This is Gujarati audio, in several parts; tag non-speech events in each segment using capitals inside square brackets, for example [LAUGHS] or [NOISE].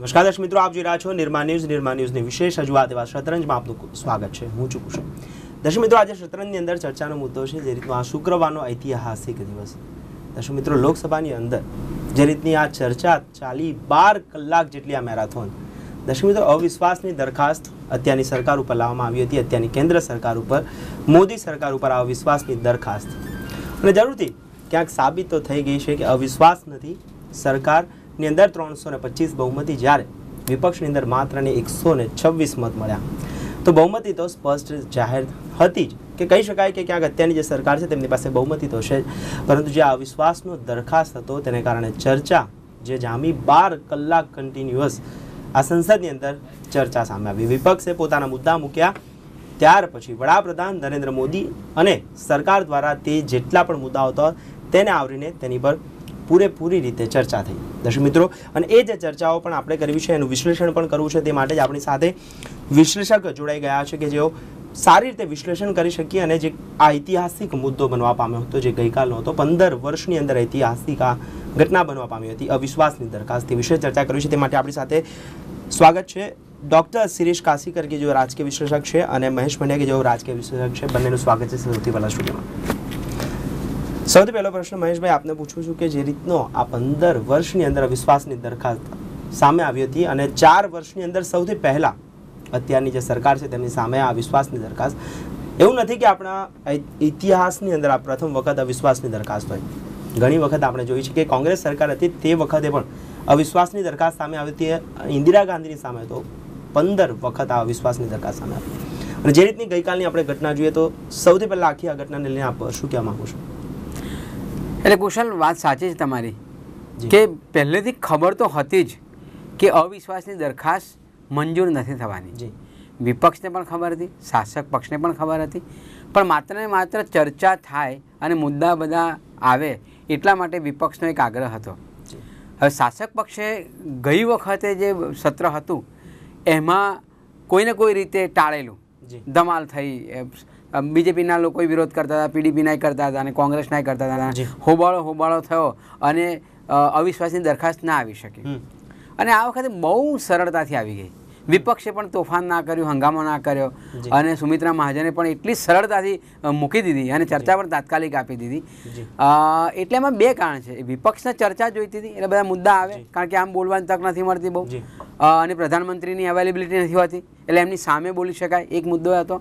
નમસ્કાર દર્શક મિત્રો આપ જોઈ રહ્યા છો નિર્મા ન્યૂઝ નિર્મા ન્યૂઝની વિશેષ રજૂઆત એવા શતરંજમાં આપનું સ્વાગત છે હું છું કુશળ દર્શક મિત્રો આજે શતરંજની અંદર ચર્ચાનો મુદ્દો છે જે રીતનો આ શુક્રવારનો ઐતિહાસિક દિવસ દર્શક મિત્રો લોકસભાની અંદર જે રીતની આ ચર્ચા ચાલી બાર કલાક જેટલી આ મેરાથોન દર્શક મિત્રો અવિશ્વાસની દરખાસ્ત અત્યારની સરકાર ઉપર લાવવામાં આવી હતી અત્યારની કેન્દ્ર સરકાર ઉપર મોદી સરકાર ઉપર આ અવિશ્વાસની દરખાસ્ત અને જરૂરથી ક્યાંક સાબિત તો થઈ ગઈ છે કે અવિશ્વાસ નથી સરકાર ની અંદર ત્રણસો ને પચીસ બહુમતી જ્યારે વિપક્ષની અંદર માત્ર ને એકસો ને છવ્વીસ મત મળ્યા તો બહુમતી તો સ્પષ્ટ જાહેર હતી જ કે કહી શકાય કે ક્યાંક અત્યારની જે સરકાર છે તેમની પાસે બહુમતી તો છે પરંતુ જે અવિશ્વાસનો દરખાસ્ત હતો તેને કારણે ચર્ચા જે જામી બાર કલાક કન્ટિન્યુઅસ આ સંસદની અંદર ચર્ચા સામે આવી વિપક્ષે પોતાના મુદ્દા મૂક્યા ત્યાર પછી વડાપ્રધાન નરેન્દ્ર મોદી અને સરકાર દ્વારા તે જેટલા પણ મુદ્દાઓ હતા તેને આવરીને તેની પર પૂરેપૂરી રીતે ચર્ચા થઈ દર્શક મિત્રો અને એ જે ચર્ચાઓ પણ આપણે કરવી છે એનું વિશ્લેષણ પણ કરવું છે તે માટે જ આપણી સાથે વિશ્લેષક જોડાઈ ગયા છે કે જેઓ સારી રીતે વિશ્લેષણ કરી શકીએ અને જે આ ઐતિહાસિક મુદ્દો બનવા પામ્યો હતો જે ગઈકાલનો હતો પંદર વર્ષની અંદર ઐતિહાસિક આ ઘટના બનવા પામી હતી અવિશ્વાસની દરખાસ્ત વિશે ચર્ચા કરવી છે તે માટે આપણી સાથે સ્વાગત છે ડોક્ટર શિરીષ કાસીકર કે જેઓ રાજકીય વિશ્લેષક છે અને મહેશ પંડ્યા કે જેઓ રાજકીય વિશ્લેષક છે બંનેનું સ્વાગત છે સૌથી પહેલાં સ્ટુડિયોમાં સૌથી પહેલો પ્રશ્ન મહેશભાઈ આપને પૂછું છું કે જે રીતનો આ પંદર વર્ષની અંદર અવિશ્વાસની દરખાસ્ત સામે આવી હતી અને ચાર વર્ષની અંદર સૌથી પહેલાં અત્યારની જે સરકાર છે તેમની સામે આ વિશ્વાસની દરખાસ્ત એવું નથી કે આપણા ઇતિહાસની અંદર આ પ્રથમ વખત અવિશ્વાસની દરખાસ્ત હોય ઘણી વખત આપણે જોઈ છે કે કોંગ્રેસ સરકાર હતી તે વખતે પણ અવિશ્વાસની દરખાસ્ત સામે આવી હતી ઇન્દિરા ગાંધીની સામે તો પંદર વખત આ અવિશ્વાસની દરખાસ્ત સામે આવી અને જે રીતની ગઈકાલની આપણે ઘટના જોઈએ તો સૌથી પહેલાં આખી આ ઘટનાને લઈને આપ શું કહેવા માગું છું એટલે કુશલ વાત સાચી છે તમારી કે પહેલેથી ખબર તો હતી જ કે અવિશ્વાસની દરખાસ્ત મંજૂર નથી થવાની જી વિપક્ષને પણ ખબર હતી શાસક પક્ષને પણ ખબર હતી પણ માત્ર ને માત્ર ચર્ચા થાય અને મુદ્દા બધા આવે એટલા માટે વિપક્ષનો એક આગ્રહ હતો હવે શાસક પક્ષે ગઈ વખતે જે સત્ર હતું એમાં કોઈને કોઈ રીતે ટાળેલું ધમાલ થઈ બીજેપીના લોકો વિરોધ કરતા હતા પીડીપીના કરતા હતા અને કોંગ્રેસના કરતા હતા હોબાળો હોબાળો થયો અને અવિશ્વાસની દરખાસ્ત ના આવી શકે અને આ વખતે બહુ સરળતાથી આવી ગઈ વિપક્ષે પણ તોફાન ના કર્યું હંગામો ના કર્યો અને સુમિત્રા મહાજને પણ એટલી સરળતાથી મૂકી દીધી અને ચર્ચા પણ તાત્કાલિક આપી દીધી એટલે એમાં બે કારણ છે વિપક્ષને ચર્ચા જોઈતી હતી એટલે બધા મુદ્દા આવે કારણ કે આમ બોલવાની તક નથી મળતી બહુ અને પ્રધાનમંત્રીની અવેલેબિલિટી નથી હોતી એટલે એમની સામે બોલી શકાય એક મુદ્દો હતો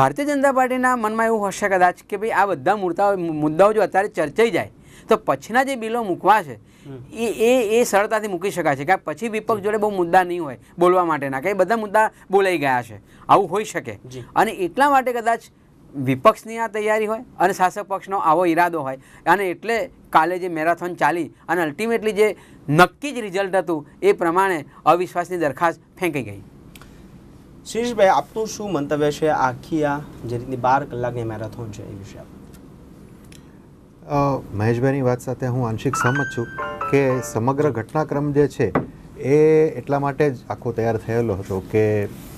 ભારતીય જનતા પાર્ટીના મનમાં એવું હશે કદાચ કે ભાઈ આ બધા મુદ્દાઓ મુદ્દાઓ જો અત્યારે ચર્ચાઈ જાય તો પછીના જે બિલો મૂકવા છે એ એ એ સરળતાથી મૂકી શકાય છે કે પછી વિપક્ષ જોડે બહુ મુદ્દા નહીં હોય બોલવા માટેના કે બધા મુદ્દા બોલાઈ ગયા છે આવું હોઈ શકે અને એટલા માટે કદાચ વિપક્ષની આ તૈયારી હોય અને શાસક પક્ષનો આવો ઈરાદો હોય અને એટલે કાલે જે મેરાથોન ચાલી અને અલ્ટિમેટલી જે નક્કી જ રિઝલ્ટ હતું એ પ્રમાણે અવિશ્વાસની દરખાસ્ત ફેંકી ગઈ શિરીષભાઈ આપનું શું મંતવ્ય છે આખી આ જે રીતની બાર કલાકની મેરાથોન છે એ વિશે મહેશભાઈની વાત સાથે હું આંશિક સહમત છું કે સમગ્ર ઘટનાક્રમ જે છે એ એટલા માટે જ આખો તૈયાર થયેલો હતો કે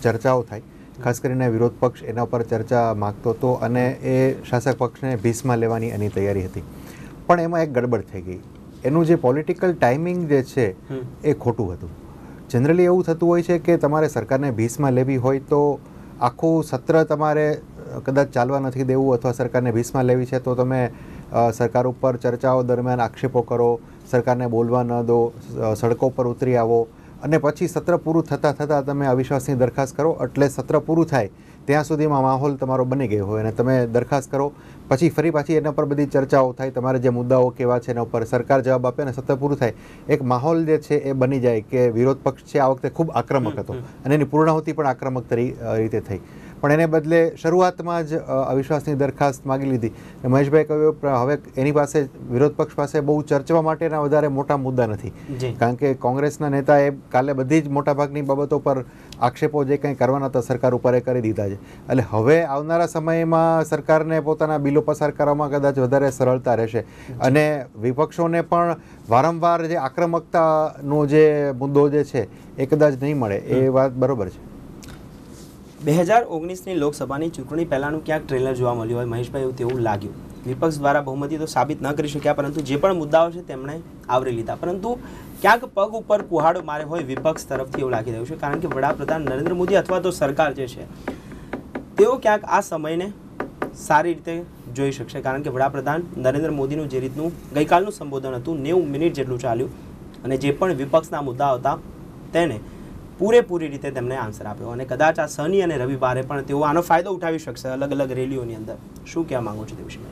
ચર્ચાઓ થાય ખાસ કરીને વિરોધ પક્ષ એના પર ચર્ચા માગતો હતો અને એ શાસક પક્ષને ભીસમાં લેવાની એની તૈયારી હતી પણ એમાં એક ગડબડ થઈ ગઈ એનું જે પોલિટિકલ ટાઈમિંગ જે છે એ ખોટું હતું જનરલી એવું થતું હોય છે કે તમારે સરકારને ભીસમાં લેવી હોય તો આખું સત્ર તમારે કદાચ ચાલવા નથી દેવું અથવા સરકારને ભીસમાં લેવી છે તો તમે સરકાર ઉપર ચર્ચાઓ દરમિયાન આક્ષેપો કરો સરકારને બોલવા ન દો સડકો પર ઉતરી આવો અને પછી સત્ર પૂરું થતાં થતાં તમે અવિશ્વાસની દરખાસ્ત કરો એટલે સત્ર પૂરું થાય ત્યાં સુધીમાં માહોલ તમારો બની ગયો હોય અને તમે દરખાસ્ત કરો પછી ફરી પાછી એના પર બધી ચર્ચાઓ થાય તમારે જે મુદ્દાઓ કેવા છે એના ઉપર સરકાર જવાબ આપે અને સત્ર પૂરું થાય એક માહોલ જે છે એ બની જાય કે વિરોધ પક્ષ છે આ વખતે ખૂબ આક્રમક હતો અને એની પૂર્ણાહુતિ પણ આક્રમક રીતે થઈ પણ એને બદલે શરૂઆતમાં જ અવિશ્વાસની દરખાસ્ત માગી લીધી મહેશભાઈ કહ્યું હવે એની પાસે વિરોધ પક્ષ પાસે બહુ ચર્ચવા માટેના વધારે મોટા મુદ્દા નથી કારણ કે કોંગ્રેસના નેતા એ કાલે બધી જ મોટાભાગની બાબતો પર આક્ષેપો જે કંઈ કરવાના હતા સરકાર ઉપર એ કરી દીધા છે એટલે હવે આવનારા સમયમાં સરકારને પોતાના બિલો પસાર કરવામાં કદાચ વધારે સરળતા રહેશે અને વિપક્ષોને પણ વારંવાર જે આક્રમકતાનો જે મુદ્દો જે છે એ કદાચ નહીં મળે એ વાત બરોબર છે બે હજાર ઓગણીસની લોકસભાની ચૂંટણી પહેલાંનું ક્યાંક ટ્રેલર જોવા મળ્યું હોય મહેશભાઈ એવું તેવું લાગ્યું વિપક્ષ દ્વારા બહુમતી તો સાબિત ન કરી શક્યા પરંતુ જે પણ મુદ્દાઓ છે તેમણે આવરી લીધા પરંતુ ક્યાંક પગ ઉપર કુહાડો મારે હોય વિપક્ષ તરફથી એવું લાગી રહ્યું છે કારણ કે વડાપ્રધાન નરેન્દ્ર મોદી અથવા તો સરકાર જે છે તેઓ ક્યાંક આ સમયને સારી રીતે જોઈ શકશે કારણ કે વડાપ્રધાન નરેન્દ્ર મોદીનું જે રીતનું ગઈકાલનું સંબોધન હતું નેવું મિનિટ જેટલું ચાલ્યું અને જે પણ વિપક્ષના મુદ્દા હતા તેને પૂરેપૂરી રીતે તેમણે આન્સર આપ્યો અને કદાચ આ શનિ અને રવિવારે પણ તેઓ આનો ફાયદો ઉઠાવી શકશે અલગ અલગ રેલીઓની અંદર શું કહેવા માંગો છો તે વિશે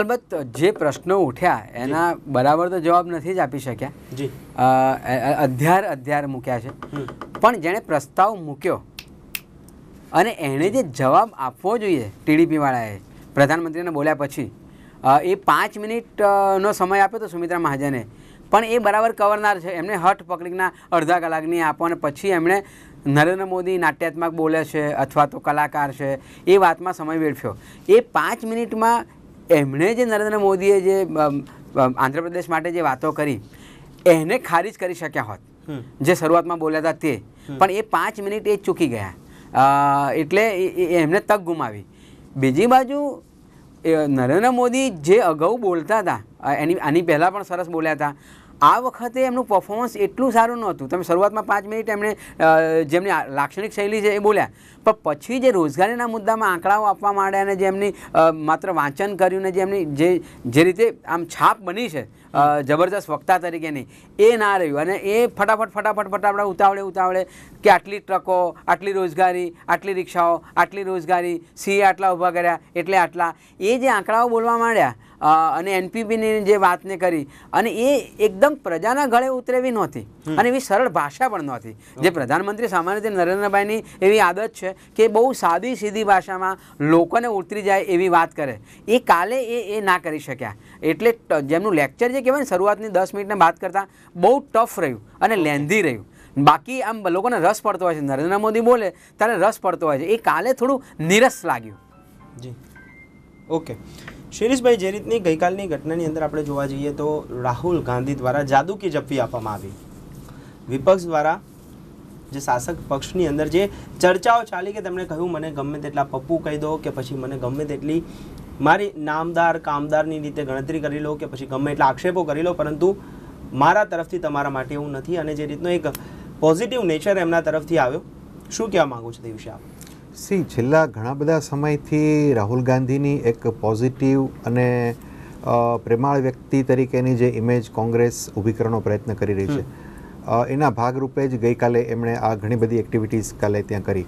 અલબત્ત જે પ્રશ્નો ઉઠ્યા એના બરાબર તો જવાબ નથી જ આપી શક્યા જી અધ્યાર અધ્યાર મૂક્યા છે પણ જેણે પ્રસ્તાવ મૂક્યો અને એણે જે જવાબ આપવો જોઈએ ટીડીપીવાળાએ પ્રધાનમંત્રીને બોલ્યા પછી એ પાંચ મિનિટનો સમય આપ્યો તો સુમિત્રા મહાજને પણ એ બરાબર કવરનાર છે એમને હઠ પકડીના અડધા કલાકની આપો પછી એમણે નરેન્દ્ર મોદી નાટ્યાત્મક બોલે છે અથવા તો કલાકાર છે એ વાતમાં સમય વેડફ્યો એ પાંચ મિનિટમાં એમણે જે નરેન્દ્ર મોદીએ જે આંધ્રપ્રદેશ માટે જે વાતો કરી એને ખારીજ કરી શક્યા હોત જે શરૂઆતમાં બોલ્યા હતા તે પણ એ પાંચ મિનિટ એ ચૂકી ગયા એટલે એમને તક ગુમાવી બીજી બાજુ નરેન્દ્ર મોદી જે અગાઉ બોલતા હતા એની આની પહેલાં પણ સરસ બોલ્યા હતા આ વખતે એમનું પરફોર્મન્સ એટલું સારું નહોતું તમે શરૂઆતમાં પાંચ મિનિટ એમણે જેમની લાક્ષણિક શૈલી છે એ બોલ્યા પણ પછી જે રોજગારીના મુદ્દામાં આંકડાઓ આપવા માંડ્યા અને જે એમની માત્ર વાંચન કર્યું ને એમની જે જે રીતે આમ છાપ બની છે જબરજસ્ત વક્તા તરીકે નહીં એ ના રહ્યું અને એ ફટાફટ ફટાફટ ફટાફટ ઉતાવળે ઉતાવળે કે આટલી ટ્રકો આટલી રોજગારી આટલી રિક્ષાઓ આટલી રોજગારી સીએ આટલા ઊભા કર્યા એટલે આટલા એ જે આંકડાઓ બોલવા માંડ્યા અને એનપીબીની જે વાતને કરી અને એ એકદમ પ્રજાના ગળે ઉતરેવી નહોતી અને એવી સરળ ભાષા પણ નહોતી જે પ્રધાનમંત્રી સામાન્ય રીતે નરેન્દ્રભાઈની એવી આદત છે કે બહુ સાદી સીધી ભાષામાં લોકોને ઉતરી જાય એવી વાત કરે એ કાલે એ એ ના કરી શક્યા એટલે જેમનું લેક્ચર જે કહેવાય ને શરૂઆતની દસ મિનિટને વાત કરતાં બહુ ટફ રહ્યું અને લેન્ધી રહ્યું બાકી આમ લોકોને રસ પડતો હોય છે નરેન્દ્ર મોદી બોલે ત્યારે રસ પડતો હોય છે એ કાલે થોડું નિરસ લાગ્યું જી ઓકે શિરીષભાઈ જે રીતની ગઈકાલની ઘટનાની અંદર આપણે જોવા જઈએ તો રાહુલ ગાંધી દ્વારા જાદુકી કી જપ્પી આપવામાં આવી વિપક્ષ દ્વારા જે શાસક પક્ષની અંદર જે ચર્ચાઓ ચાલી કે તેમણે કહ્યું મને ગમે તેટલા પપ્પુ કહી દો કે પછી મને ગમે તેટલી મારી નામદાર કામદારની રીતે ગણતરી કરી લો કે પછી ગમે એટલા આક્ષેપો કરી લો પરંતુ મારા તરફથી તમારા માટે એવું નથી અને જે રીતનો એક પોઝિટિવ નેચર એમના તરફથી આવ્યો શું કહેવા માગું છું તે વિશે આપ સી છેલ્લા ઘણા બધા સમયથી રાહુલ ગાંધીની એક પોઝિટિવ અને પ્રેમાળ વ્યક્તિ તરીકેની જે ઇમેજ કોંગ્રેસ ઊભી કરવાનો પ્રયત્ન કરી રહી છે એના ભાગરૂપે જ ગઈકાલે એમણે આ ઘણી બધી એક્ટિવિટીઝ કાલે ત્યાં કરી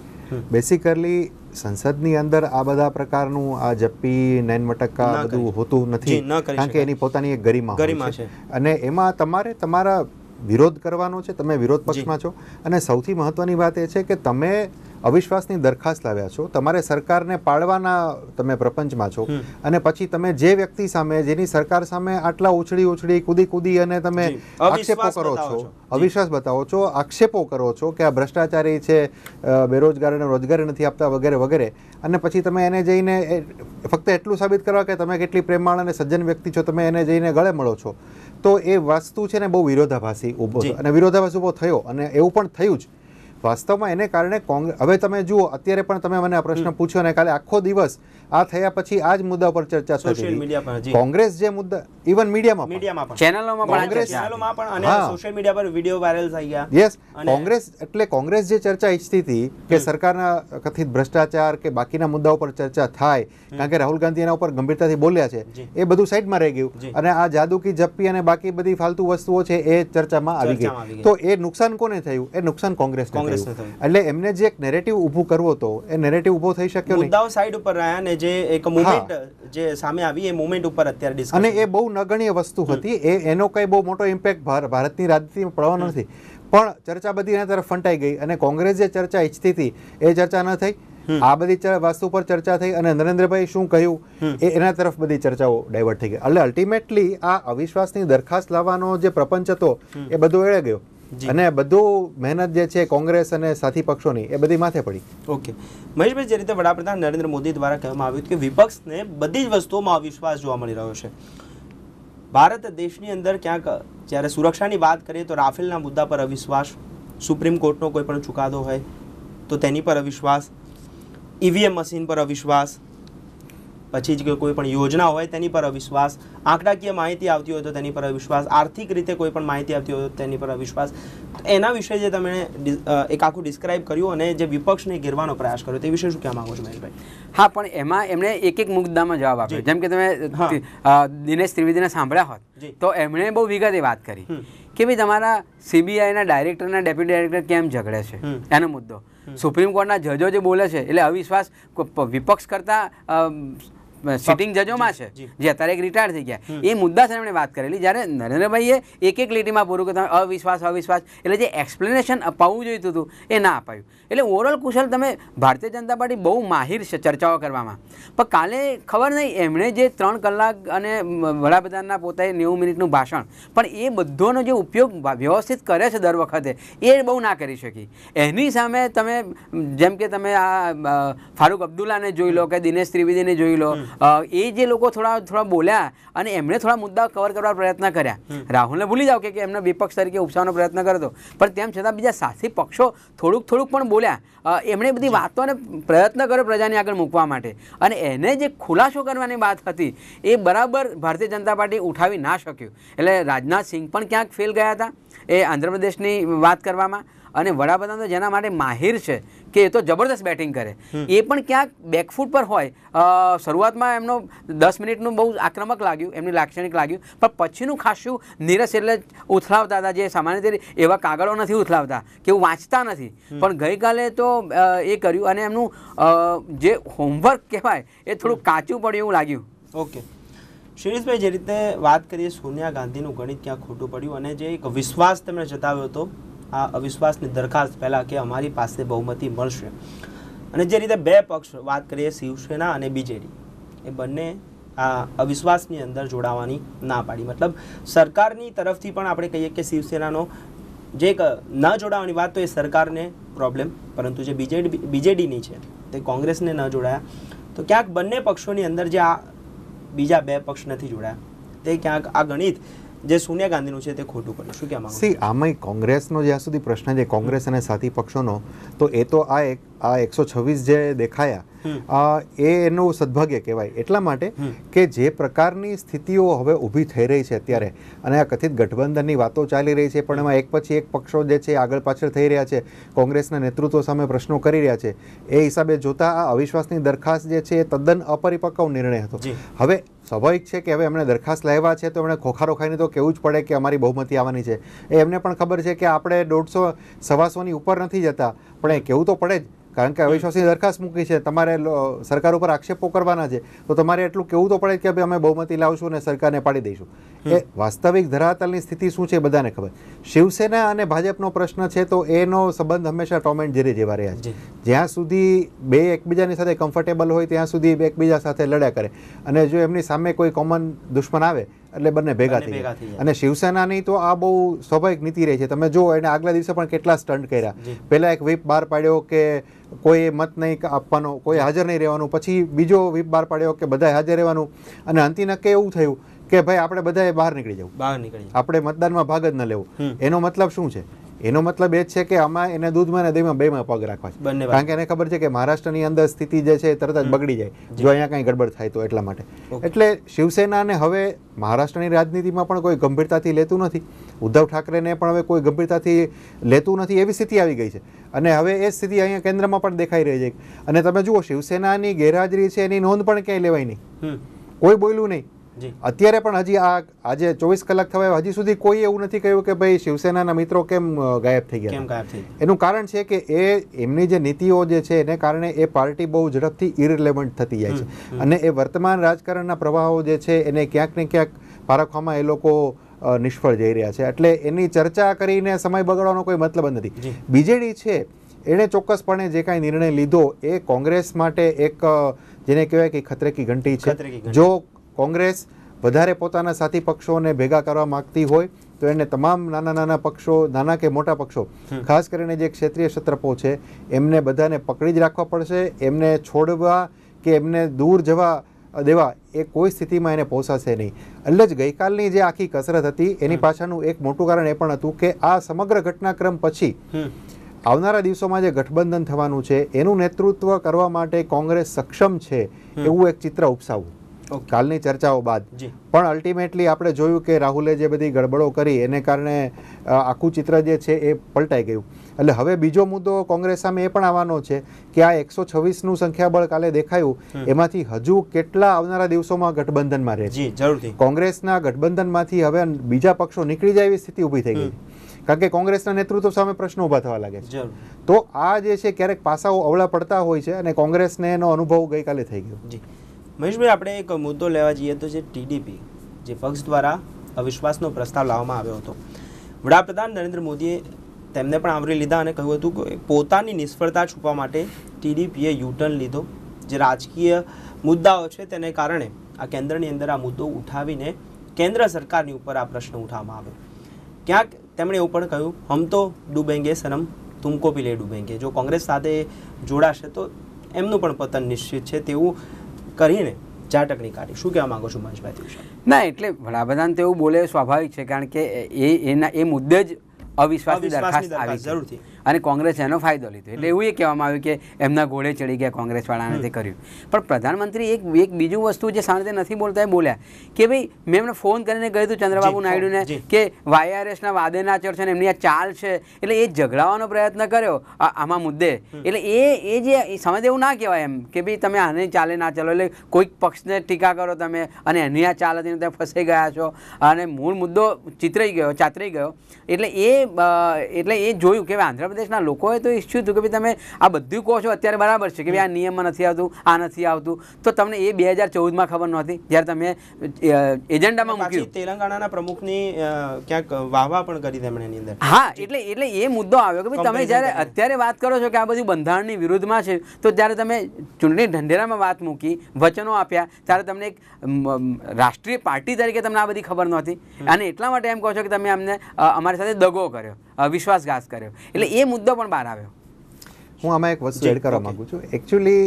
બેસિકલી સંસદની અંદર આ બધા પ્રકારનું આ જપ્પી નૈન મટકા બધું હોતું નથી કારણ કે એની પોતાની એક ગરિમા છે અને એમાં તમારે તમારા વિરોધ કરવાનો છે તમે વિરોધ પક્ષમાં છો અને સૌથી મહત્વની વાત એ છે કે તમે અવિશ્વાસની દરખાસ્ત લાવ્યા છો તમારે સરકારને પાડવાના તમે પ્રપંચમાં છો અને પછી તમે જે વ્યક્તિ સામે જેની સરકાર સામે આટલા ઉછળી ઉછળી કૂદી કૂદી અને તમે આક્ષેપો કરો છો અવિશ્વાસ બતાવો છો આક્ષેપો કરો છો કે આ ભ્રષ્ટાચારી છે બેરોજગારોને રોજગારી નથી આપતા વગેરે વગેરે અને પછી તમે એને જઈને ફક્ત એટલું સાબિત કરવા કે તમે કેટલી પ્રેમાળ અને સજ્જન વ્યક્તિ છો તમે એને જઈને ગળે મળો છો તો એ વસ્તુ છે ને બહુ વિરોધાભાસી ઊભો અને વિરોધાભાસ ઊભો થયો અને એવું પણ થયું જ વાસ્તવમાં એને કારણે કોંગ્રેસ હવે તમે જુઓ અત્યારે પણ તમે મને આ પ્રશ્ન પૂછ્યો ને કાલે આખો દિવસ આ થયા પછી આ જ મુદ્દા પર ચર્ચા સોશિયલ મીડિયા પર કોંગ્રેસ જે મુદ્દા ઇવન મીડિયામાં મીડિયામાં પણ ચેનલોમાં પણ કોંગ્રેસ ચેનલોમાં પણ અને સોશિયલ મીડિયા પર વિડિયો વાયરલ થઈ ગયા યસ કોંગ્રેસ એટલે કોંગ્રેસ જે ચર્ચા ઈચ્છતી હતી કે સરકારના કથિત ભ્રષ્ટાચાર કે બાકીના મુદ્દાઓ પર ચર્ચા થાય કારણ કે રાહુલ ગાંધી એના ઉપર ગંભીરતાથી બોલ્યા છે એ બધું સાઈડમાં રહી ગયું અને આ જાદુ કી જપ્પી અને બાકી બધી ફાલતુ વસ્તુઓ છે એ ચર્ચામાં આવી ગઈ તો એ નુકસાન કોને થયું એ નુકસાન કોંગ્રેસ કોંગ્રેસ એટલે એમને જે એક નેરેટિવ ઊભો કરવો હતો એ નેરેટિવ ઉભો થઈ શક્યો નહીં મુદ્દાઓ સાઈડ ઉપર રહ્યા ને જે એક મુમેન્ટ જે સામે આવી એ મુમેન્ટ ઉપર અત્યારે ડિસ્કસ અને એ બહુ નગણ્ય વસ્તુ હતી એ એનો કંઈ બહુ મોટો ઇમ્પેક્ટ ભારતની રાજનીતિમાં પડવાનો નથી પણ ચર્ચા બધી એના તરફ ફંટાઈ ગઈ અને કોંગ્રેસ જે ચર્ચા ઈચ્છતી હતી એ ચર્ચા ન થઈ આ બધી વસ્તુ પર ચર્ચા થઈ અને નરેન્દ્રભાઈ શું કહ્યું એ એના તરફ બધી ચર્ચાઓ ડાયવર્ટ થઈ ગઈ એટલે અલ્ટિમેટલી આ અવિશ્વાસની દરખાસ્ત લાવવાનો જે પ્રપંચ હતો એ બધો એળે ગયો અને બધું મહેનત જે છે કોંગ્રેસ અને સાથી પક્ષોની એ બધી માથે પડી ઓકે મહેશભાઈ જે રીતે વડાપ્રધાન નરેન્દ્ર મોદી દ્વારા કહેવામાં આવ્યું કે વિપક્ષને બધી જ વસ્તુઓમાં અવિશ્વાસ જોવા મળી રહ્યો છે ભારત દેશની અંદર ક્યાંક જ્યારે સુરક્ષાની વાત કરીએ તો રાફેલના મુદ્દા પર અવિશ્વાસ સુપ્રીમ કોર્ટનો કોઈ પણ ચુકાદો હોય તો તેની પર અવિશ્વાસ ઈવીએમ મશીન પર અવિશ્વાસ પછી જ કોઈ પણ યોજના હોય તેની પર અવિશ્વાસ આંકડાકીય માહિતી આવતી હોય તો તેની પર અવિશ્વાસ આર્થિક રીતે કોઈ પણ માહિતી આવતી હોય તો તેની પર અવિશ્વાસ એના વિશે જે તમે એક આખું ડિસ્ક્રાઇબ કર્યું અને જે વિપક્ષને ઘેરવાનો પ્રયાસ કર્યો તે વિશે શું કહેવા માગો છો મહેશભાઈ હા પણ એમાં એમણે એક એક મુદ્દામાં જવાબ આપ્યો જેમ કે તમે દિનેશ ત્રિવેદીને સાંભળ્યા હોત તો એમણે બહુ વિગતે વાત કરી કે ભાઈ તમારા સીબીઆઈના ડાયરેક્ટરના ડેપ્યુટી ડાયરેક્ટર કેમ ઝઘડે છે એનો મુદ્દો સુપ્રીમ કોર્ટના જજો જે બોલે છે એટલે અવિશ્વાસ વિપક્ષ કરતાં સિટિંગ જજોમાં છે જે અત્યારે એક રિટાયર થઈ ગયા એ મુદ્દા સર એમણે વાત કરેલી જ્યારે નરેન્દ્રભાઈએ એક એક લીટીમાં પૂરું તમે અવિશ્વાસ અવિશ્વાસ એટલે જે એક્સપ્લેનેશન અપાવવું જોઈતું હતું એ ના અપાયું એટલે ઓવરઓલ કુશલ તમે ભારતીય જનતા પાર્ટી બહુ માહિર છે ચર્ચાઓ કરવામાં પણ કાલે ખબર નહીં એમણે જે ત્રણ કલાક અને વડાપ્રધાનના પોતાએ નેવું મિનિટનું ભાષણ પણ એ બધોનો જે ઉપયોગ વ્યવસ્થિત કરે છે દર વખતે એ બહુ ના કરી શકી એની સામે તમે જેમ કે તમે આ ફારૂક અબ્દુલ્લાને જોઈ લો કે દિનેશ ત્રિવેદીને જોઈ લો એ જે લોકો થોડા થોડા બોલ્યા અને એમણે થોડા મુદ્દાઓ કવર કરવા પ્રયત્ન કર્યા રાહુલને ભૂલી જાઓ કે એમને વિપક્ષ તરીકે ઉપસાવવાનો પ્રયત્ન કરતો પણ તેમ છતાં બીજા સાથી પક્ષો થોડુંક થોડુંક પણ બોલ્યા એમણે બધી વાતોને પ્રયત્ન કર્યો પ્રજાની આગળ મૂકવા માટે અને એને જે ખુલાસો કરવાની વાત હતી એ બરાબર ભારતીય જનતા પાર્ટી ઉઠાવી ના શક્યું એટલે રાજનાથ સિંહ પણ ક્યાંક ફેલ ગયા હતા એ આંધ્રપ્રદેશની વાત કરવામાં અને વડાપ્રધાન તો જેના માટે માહિર છે કે એ તો જબરદસ્ત બેટિંગ કરે એ પણ ક્યાંક બેકફૂટ પર હોય શરૂઆતમાં એમનો દસ મિનિટનું બહુ આક્રમક લાગ્યું એમની લાક્ષણિક લાગ્યું પણ પછીનું ખાસું નીરસ એટલે ઉથલાવતા હતા જે સામાન્ય રીતે એવા કાગળો નથી ઉથલાવતા કે એવું વાંચતા નથી પણ ગઈકાલે તો એ કર્યું અને એમનું જે હોમવર્ક કહેવાય એ થોડું કાચું પડ્યું એવું લાગ્યું ઓકે શિરીષભાઈ જે રીતે વાત કરીએ સોનિયા ગાંધીનું ગણિત ક્યાં ખોટું પડ્યું અને જે એક વિશ્વાસ તેમણે જતાવ્યો હતો આ અવિશ્વાસની દરખાસ્ત પહેલાં કે અમારી પાસે બહુમતી મળશે અને જે રીતે બે પક્ષ વાત કરીએ શિવસેના અને બીજેડી એ બંને આ અવિશ્વાસની અંદર જોડાવાની ના પાડી મતલબ સરકારની તરફથી પણ આપણે કહીએ કે શિવસેનાનો જે ન જોડાવાની વાત તો એ સરકારને પ્રોબ્લેમ પરંતુ જે બીજેડી બીજેડીની છે તે કોંગ્રેસને ન જોડાયા તો ક્યાંક બંને પક્ષોની અંદર જે આ બીજા બે પક્ષ નથી જોડાયા તે ક્યાંક આ ગણિત જે સોનિયા ગાંધીનું છે તે ખોટું કર્યું શું કહેવા સી આમાં કોંગ્રેસનો જ્યાં સુધી પ્રશ્ન છે કોંગ્રેસ અને સાથી પક્ષોનો તો એ તો આ એક આ એકસો છવ્વીસ જે દેખાયા એ એનું સદભાગ્ય કહેવાય એટલા માટે કે જે પ્રકારની સ્થિતિઓ હવે ઊભી થઈ રહી છે અત્યારે અને આ કથિત ગઠબંધનની વાતો ચાલી રહી છે પણ એમાં એક પછી એક પક્ષો જે છે આગળ પાછળ થઈ રહ્યા છે કોંગ્રેસના નેતૃત્વ સામે પ્રશ્નો કરી રહ્યા છે એ હિસાબે જોતા આ અવિશ્વાસની દરખાસ્ત જે છે એ તદ્દન અપરિપક્વ નિર્ણય હતો હવે સ્વાભાવિક છે કે હવે એમણે દરખાસ્ત લેવા છે તો એમણે ખોખારો ખાઈને તો કહેવું જ પડે કે અમારી બહુમતી આવવાની છે એ એમને પણ ખબર છે કે આપણે દોઢસો સવાસોની ઉપર નથી જતા પણ એ કહેવું તો પડે જ કારણ કે હવે વિશ્વાસની દરખાસ્ત મૂકી છે તમારે સરકાર ઉપર આક્ષેપો કરવાના છે તો તમારે એટલું કહેવું તો પડે કે ભાઈ અમે બહુમતી લાવશું અને સરકારને પાડી દઈશું એ વાસ્તવિક ધરાતલની સ્થિતિ શું છે બધાને ખબર શિવસેના અને ભાજપનો પ્રશ્ન છે તો એનો સંબંધ હંમેશા ટોમેન્ટ એન્ડ જેરી જેવા રહ્યા છે જ્યાં સુધી બે એકબીજાની સાથે કમ્ફર્ટેબલ હોય ત્યાં સુધી એકબીજા સાથે લડ્યા કરે અને જો એમની સામે કોઈ કોમન દુશ્મન આવે એટલે બંને ભેગા થઈ ગયા અને શિવસેનાની તો આ બહુ સ્વાભાવિક નીતિ રહી છે તમે જો એને આગલા દિવસે પણ કેટલા સ્ટન્ટ કર્યા પહેલા એક વ્હીપ બહાર પાડ્યો કે કોઈ મત નહીં આપવાનો કોઈ હાજર નહીં રહેવાનું પછી બીજો વ્હીપ બહાર પાડ્યો કે બધા હાજર રહેવાનું અને અંતિમ નક્કે એવું થયું કે ભાઈ આપણે બધાએ બહાર નીકળી જવું બહાર નીકળી આપણે મતદાનમાં ભાગ જ ન લેવો એનો મતલબ શું છે એનો મતલબ એ છે કે આમાં એને દૂધમાં અને દહીંમાં બેમાં પગ રાખવા છે કારણ કે એને ખબર છે કે મહારાષ્ટ્રની અંદર સ્થિતિ જે છે તરત જ બગડી જાય જો અહીંયા કંઈ ગડબડ થાય તો એટલા માટે એટલે શિવસેનાને હવે મહારાષ્ટ્રની રાજનીતિમાં પણ કોઈ ગંભીરતાથી લેતું નથી ઉદ્ધવ ઠાકરેને પણ હવે કોઈ ગંભીરતાથી લેતું નથી એવી સ્થિતિ આવી ગઈ છે અને હવે એ સ્થિતિ અહીંયા કેન્દ્રમાં પણ દેખાઈ રહી છે અને તમે જુઓ શિવસેનાની ગેરહાજરી છે એની નોંધ પણ ક્યાંય લેવાય નહીં કોઈ બોલ્યું નહીં અત્યારે પણ હજી આ આજે ચોવીસ કલાક થવાય હજી સુધી કોઈ એવું નથી કહ્યું કે ભાઈ શિવસેનાના મિત્રો કેમ ગાયબ થઈ ગયા એનું કારણ છે કે એ એમની જે નીતિઓ જે છે એને કારણે એ પાર્ટી બહુ ઝડપથી ઇરિલેવન્ટ થતી જાય છે અને એ વર્તમાન રાજકારણના પ્રવાહો જે છે એને ક્યાંક ને ક્યાંક પારખવામાં એ લોકો નિષ્ફળ જઈ રહ્યા છે એટલે એની ચર્ચા કરીને સમય બગાડવાનો કોઈ મતલબ નથી બીજેડી છે એણે ચોક્કસપણે જે કાંઈ નિર્ણય લીધો એ કોંગ્રેસ માટે એક જેને કહેવાય કે ખતરે કી ઘંટી છે જો કોંગ્રેસ વધારે પોતાના સાથી પક્ષોને ભેગા કરવા માગતી હોય તો એને તમામ નાના નાના પક્ષો નાના કે મોટા પક્ષો ખાસ કરીને જે ક્ષેત્રીય ક્ષત્રપો છે એમને બધાને પકડી જ રાખવા પડશે એમને છોડવા કે એમને દૂર જવા દેવા એ કોઈ સ્થિતિમાં એને પોસાશે નહીં એટલે જ ગઈકાલની જે આખી કસરત હતી એની પાછળનું એક મોટું કારણ એ પણ હતું કે આ સમગ્ર ઘટનાક્રમ પછી આવનારા દિવસોમાં જે ગઠબંધન થવાનું છે એનું નેતૃત્વ કરવા માટે કોંગ્રેસ સક્ષમ છે એવું એક ચિત્ર ઉપસાવવું કાલની ચર્ચાઓ બાદ પણ અલ્ટિમેટલી આપણે જોયું કે રાહુલે જે બધી ગડબડો કરી એને કારણે આખું ચિત્ર જે છે એ પલટાઈ ગયું એટલે હવે બીજો મુદ્દો કોંગ્રેસ સામે એ પણ આવવાનો છે કે આ એકસો છવ્વીસનું સંખ્યાબળ કાલે દેખાયું એમાંથી હજુ કેટલા આવનારા દિવસોમાં ગઠબંધનમાં રહે છે કોંગ્રેસના ગઠબંધનમાંથી હવે બીજા પક્ષો નીકળી જાય એવી સ્થિતિ ઊભી થઈ ગઈ કારણ કે કોંગ્રેસના નેતૃત્વ સામે પ્રશ્નો ઊભા થવા લાગે છે તો આ જે છે ક્યારેક પાસાઓ અવળા પડતા હોય છે અને કોંગ્રેસને એનો અનુભવ ગઈકાલે થઈ ગયો જી મહેશભાઈ આપણે એક મુદ્દો લેવા જઈએ તો જે ટીડીપી જે પક્ષ દ્વારા અવિશ્વાસનો પ્રસ્તાવ લાવવામાં આવ્યો હતો વડાપ્રધાન નરેન્દ્ર મોદીએ તેમને પણ આવરી લીધા અને કહ્યું હતું કે પોતાની નિષ્ફળતા છૂપવા માટે ટીડીપીએ યુટર્ન લીધો જે રાજકીય મુદ્દાઓ છે તેને કારણે આ કેન્દ્રની અંદર આ મુદ્દો ઉઠાવીને કેન્દ્ર સરકારની ઉપર આ પ્રશ્ન ઉઠાવવામાં આવ્યો ક્યાંક તેમણે એવું પણ કહ્યું હમ તો ડૂબેંગે સનમ તુમકો પી લે ડૂબેંગે જો કોંગ્રેસ સાથે જોડાશે તો એમનું પણ પતન નિશ્ચિત છે તેવું કરીને ઝાટકણી કાઢી શું કહેવા માંગો છો મહેશભાઈ ના એટલે વડાપ્રધાન તો એવું બોલે સ્વાભાવિક છે કારણ કે એ એના એ મુદ્દે જ અવિશ્વાસ આવી જરૂરથી અને કોંગ્રેસ એનો ફાયદો લીધો એટલે એવું એ કહેવામાં આવ્યું કે એમના ઘોડે ચડી ગયા કોંગ્રેસવાળાને તે કર્યું પણ પ્રધાનમંત્રી એક એક બીજું વસ્તુ જે સાંજે નથી બોલતા એ બોલ્યા કે ભાઈ મેં એમને ફોન કરીને કહ્યું હતું ચંદ્રબાબુ નાયડુને કે વાયઆરએસના વાદેના નાચર છે ને એમની આ ચાલ છે એટલે એ ઝઘડાવાનો પ્રયત્ન કર્યો આમાં મુદ્દે એટલે એ એ જે સમજ એવું ના કહેવાય એમ કે ભાઈ તમે આને ચાલે ના ચાલો એટલે કોઈક પક્ષને ટીકા કરો તમે અને એની આ ચાલ હતી તમે ફસાઈ ગયા છો અને મૂળ મુદ્દો ચિતરાઈ ગયો ચાતરાઈ ગયો એટલે એ એટલે એ જોયું કે આંધ્રપ્રદેશ દેશના લોકોએ તો ઈચ્છ્યું હતું કે ભાઈ તમે આ બધું કહો છો અત્યારે બરાબર છે કે ભાઈ આ નિયમમાં નથી આવતું આ નથી આવતું તો તમને એ બે હજાર ચૌદમાં ખબર નહોતી જ્યારે તમે એજન્ડામાં મૂક્યું તેલંગાણાના પ્રમુખની ક્યાંક વાહવા પણ કરી તેમણે હા એટલે એટલે એ મુદ્દો આવ્યો કે ભાઈ તમે જ્યારે અત્યારે વાત કરો છો કે આ બધું બંધારણની વિરુદ્ધમાં છે તો ત્યારે તમે ચૂંટણી ઢંઢેરામાં વાત મૂકી વચનો આપ્યા ત્યારે તમને એક રાષ્ટ્રીય પાર્ટી તરીકે તમને આ બધી ખબર નહોતી અને એટલા માટે એમ કહો છો કે તમે અમને અમારી સાથે દગો કર્યો વિશ્વાસઘાત કર્યો એટલે એ મુદ્દો પણ બહાર આવ્યો હું આમાં એક વસ્તુ એડ કરવા માગું છું એકચ્યુઅલી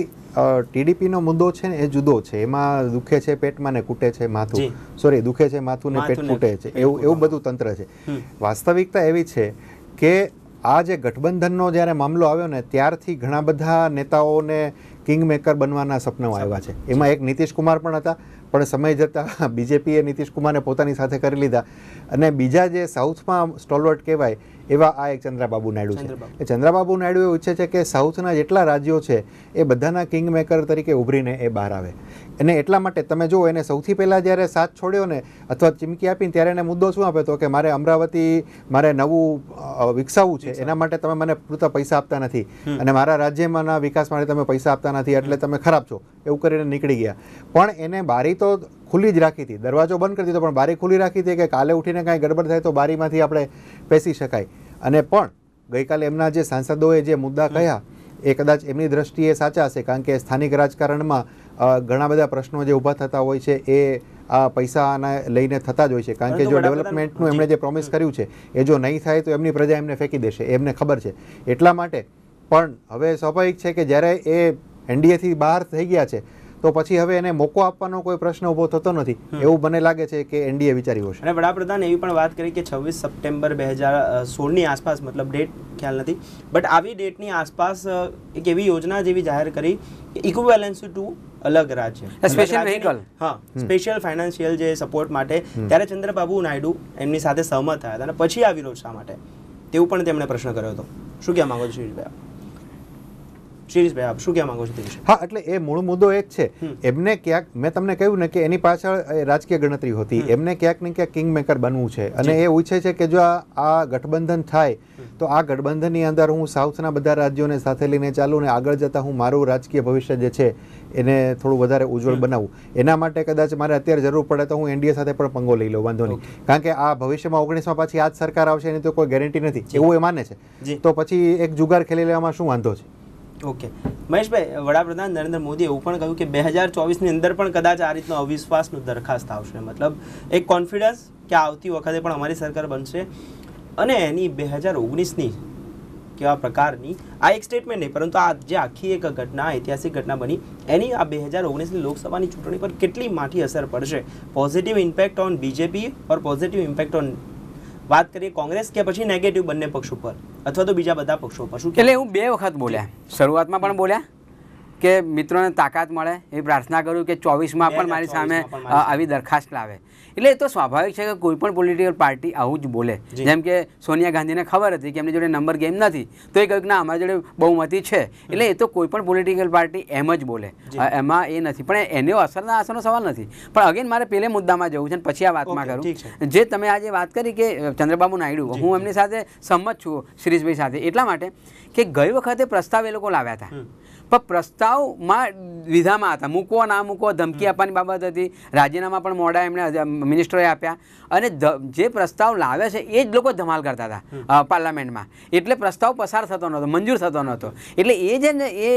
ટીડીપીનો મુદ્દો છે ને એ જુદો છે એમાં દુખે છે પેટમાં ને કૂટે છે માથું સોરી દુખે છે માથું ને પેટ કૂટે છે એવું એવું બધું તંત્ર છે વાસ્તવિકતા એવી છે કે આ જે ગઠબંધનનો જ્યારે મામલો આવ્યો ને ત્યારથી ઘણા બધા નેતાઓને કિંગમેકર બનવાના સપનાઓ આવ્યા છે એમાં એક નીતિશ કુમાર પણ હતા પણ સમય જતાં [LAUGHS] બીજેપીએ નીતિશ કુમારને પોતાની સાથે કરી લીધા અને બીજા જે સાઉથમાં સ્ટોલવર્ટ કહેવાય એવા આ એક ચંદ્રાબાબુ નાયડુ છે ચંદ્રાબાબુ નાયડુ એ ઈચ્છે છે કે સાઉથના જેટલા રાજ્યો છે એ બધાના કિંગમેકર તરીકે ઉભરીને એ બહાર આવે અને એટલા માટે તમે જુઓ એને સૌથી પહેલાં જ્યારે સાથ છોડ્યો ને અથવા ચીમકી આપીને ત્યારે એને મુદ્દો શું આપ્યો હતો કે મારે અમરાવતી મારે નવું વિકસાવવું છે એના માટે તમે મને પૂરતા પૈસા આપતા નથી અને મારા રાજ્યમાંના વિકાસ માટે તમે પૈસા આપતા નથી એટલે તમે ખરાબ છો એવું કરીને નીકળી ગયા પણ એને બારી તો ખુલ્લી જ રાખી હતી દરવાજો બંધ કરી દીધો પણ બારી ખુલ્લી રાખી હતી કે કાલે ઉઠીને કાંઈ ગડબડ થાય તો બારીમાંથી આપણે પેસી શકાય અને પણ ગઈકાલે એમના જે સાંસદોએ જે મુદ્દા કહ્યા એ કદાચ એમની દ્રષ્ટિએ સાચા હશે કારણ કે સ્થાનિક રાજકારણમાં ઘણા બધા પ્રશ્નો જે ઊભા થતા હોય છે એ આ પૈસાને લઈને થતા જ હોય છે કારણ કે જો ડેવલપમેન્ટનું એમણે જે પ્રોમિસ કર્યું છે એ જો નહીં થાય તો એમની પ્રજા એમને ફેંકી દેશે એમને ખબર છે એટલા માટે પણ હવે સ્વાભાવિક છે કે જ્યારે એ એનડીએથી બહાર થઈ ગયા છે તો પછી હવે એને મોકો આપવાનો કોઈ પ્રશ્ન ઊભો થતો નથી એવું મને લાગે છે કે એનડીએ વિચાર્યું હશે અને વડાપ્રધાન એવી પણ વાત કરી કે છવ્વીસ સપ્ટેમ્બર બે હજાર સોળની આસપાસ મતલબ ડેટ ખ્યાલ નથી બટ આવી ડેટની આસપાસ એક એવી યોજના જેવી જાહેર કરી કે ઇક્વિવેલન્સી ટુ અલગ રાજ્ય સ્પેશિયલ વ્હીકલ હા સ્પેશિયલ ફાઇનાન્શિયલ જે સપોર્ટ માટે ત્યારે ચંદ્રબાબુ નાયડુ એમની સાથે સહમત થયા હતા અને પછી આ વિરોધ શા માટે તેવું પણ તેમણે પ્રશ્ન કર્યો હતો શું કહેવા માંગો છો ભાઈ શિરીષભાઈ આપ શું કહેવા માંગો છો તે હા એટલે એ મૂળ મુદ્દો એ જ છે એમને ક્યાંક મેં તમને કહ્યું ને કે એની પાછળ રાજકીય ગણતરી હતી એમને ક્યાંક ને ક્યાંક કિંગ મેકર બનવું છે અને એ ઈચ્છે છે કે જો આ ગઠબંધન થાય તો આ ગઠબંધનની અંદર હું સાઉથના બધા રાજ્યોને સાથે લઈને ચાલું ને આગળ જતાં હું મારું રાજકીય ભવિષ્ય જે છે એને થોડું વધારે ઉજ્જવળ બનાવું એના માટે કદાચ મારે અત્યારે જરૂર પડે તો હું એનડીએ સાથે પણ પંગો લઈ લઉં વાંધો નહીં કારણ કે આ ભવિષ્યમાં ઓગણીસમાં પાછી આ જ સરકાર આવશે એની તો કોઈ ગેરંટી નથી એવું એ માને છે તો પછી એક જુગાર ખેલી લેવામાં શું વાંધો છે ઓકે મહેશભાઈ વડાપ્રધાન નરેન્દ્ર મોદીએ એવું પણ કહ્યું કે બે હજાર ચોવીસની અંદર પણ કદાચ આ રીતનો અવિશ્વાસનો દરખાસ્ત આવશે મતલબ એક કોન્ફિડન્સ કે આવતી વખતે પણ અમારી સરકાર બનશે અને એની બે હજાર ઓગણીસની કેવા પ્રકારની આ એક સ્ટેટમેન્ટ નહીં પરંતુ આ જે આખી એક ઘટના ઐતિહાસિક ઘટના બની એની આ બે હજાર ઓગણીસની લોકસભાની ચૂંટણી પર કેટલી માઠી અસર પડશે positive impact on BJP or positive impact on વાત કરીએ કોંગ્રેસ કે પછી નેગેટિવ બંને પક્ષ ઉપર અથવા તો બીજા બધા પક્ષો ઉપર શું એટલે હું બે વખત બોલ્યા શરૂઆતમાં પણ બોલ્યા કે મિત્રોને તાકાત મળે એ પ્રાર્થના કરું કે ચોવીસમાં પણ મારી સામે આવી દરખાસ્ત લાવે એટલે એ તો સ્વાભાવિક છે કે કોઈ પણ પોલિટિકલ પાર્ટી આવું જ બોલે જેમ કે સોનિયા ગાંધીને ખબર હતી કે એમની જોડે નંબર ગેમ નથી તો એ કહ્યું ના અમારી જોડે બહુમતી છે એટલે એ તો કોઈ પણ પોલિટિકલ પાર્ટી એમ જ બોલે એમાં એ નથી પણ એનો અસરના અસરનો સવાલ નથી પણ અગેન મારે પેલે મુદ્દામાં જવું છે પછી આ વાતમાં કરું જે તમે આજે વાત કરી કે ચંદ્રબાબુ નાયડુ હું એમની સાથે સંમત છું શિરીષભાઈ સાથે એટલા માટે કે ગઈ વખતે પ્રસ્તાવ એ લોકો લાવ્યા હતા પણ પ્રસ્તાવમાં લીધામાં હતા મૂકો ના મૂકવો ધમકી આપવાની બાબત હતી રાજીનામા પણ મોડા એમણે મિનિસ્ટરોએ આપ્યા અને જે પ્રસ્તાવ લાવે છે એ જ લોકો ધમાલ કરતા હતા પાર્લામેન્ટમાં એટલે પ્રસ્તાવ પસાર થતો નહોતો મંજૂર થતો નહોતો એટલે એ જે ને એ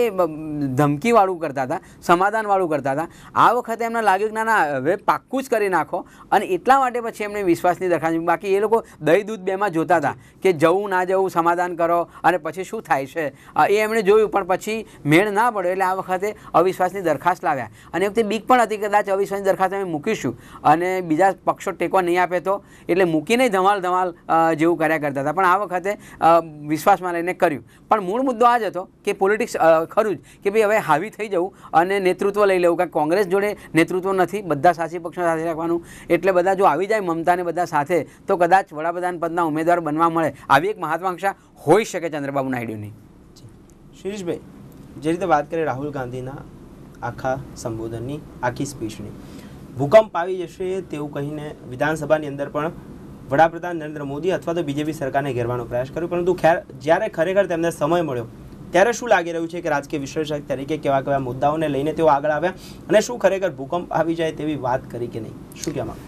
ધમકીવાળું કરતા હતા સમાધાનવાળું કરતા હતા આ વખતે એમને લાગ્યું કે ના ના હવે પાક્કું જ કરી નાખો અને એટલા માટે પછી એમને વિશ્વાસની દરખાસ્ત બાકી એ લોકો દહીં દૂધ બેમાં જોતા હતા કે જવું ના જવું સમાધાન કરો અને પછી શું થાય છે એ એમણે જોયું પણ પછી મેળ મેળ ના પડ્યો એટલે આ વખતે અવિશ્વાસની દરખાસ્ત લાવ્યા અને વખતે બીક પણ હતી કદાચ અવિશ્વાસની દરખાસ્ત અમે મૂકીશું અને બીજા પક્ષો ટેકો નહીં આપે તો એટલે મૂકીને ધમાલ ધમાલ જેવું કર્યા કરતા હતા પણ આ વખતે વિશ્વાસમાં લઈને કર્યું પણ મૂળ મુદ્દો આ જ હતો કે પોલિટિક્સ ખરું જ કે ભાઈ હવે હાવી થઈ જવું અને નેતૃત્વ લઈ લેવું કારણ કોંગ્રેસ જોડે નેતૃત્વ નથી બધા શાસી પક્ષો સાથે રાખવાનું એટલે બધા જો આવી જાય મમતાને બધા સાથે તો કદાચ વડાપ્રધાન પદના ઉમેદવાર બનવા મળે આવી એક મહાત્માકાંક્ષા હોઈ શકે ચંદ્રબાબુ નાયડુની શિરીષભાઈ જે રીતે વાત કરીએ રાહુલ ગાંધીના આખા સંબોધનની આખી સ્પીચની ભૂકંપ આવી જશે તેવું કહીને વિધાનસભાની અંદર પણ વડાપ્રધાન નરેન્દ્ર મોદી અથવા તો બીજેપી સરકારને ઘેરવાનો પ્રયાસ કર્યો પરંતુ ખેર જ્યારે ખરેખર તેમને સમય મળ્યો ત્યારે શું લાગી રહ્યું છે કે રાજકીય વિશ્લેષક તરીકે કેવા કેવા મુદ્દાઓને લઈને તેઓ આગળ આવ્યા અને શું ખરેખર ભૂકંપ આવી જાય તેવી વાત કરી કે નહીં શું કહેવા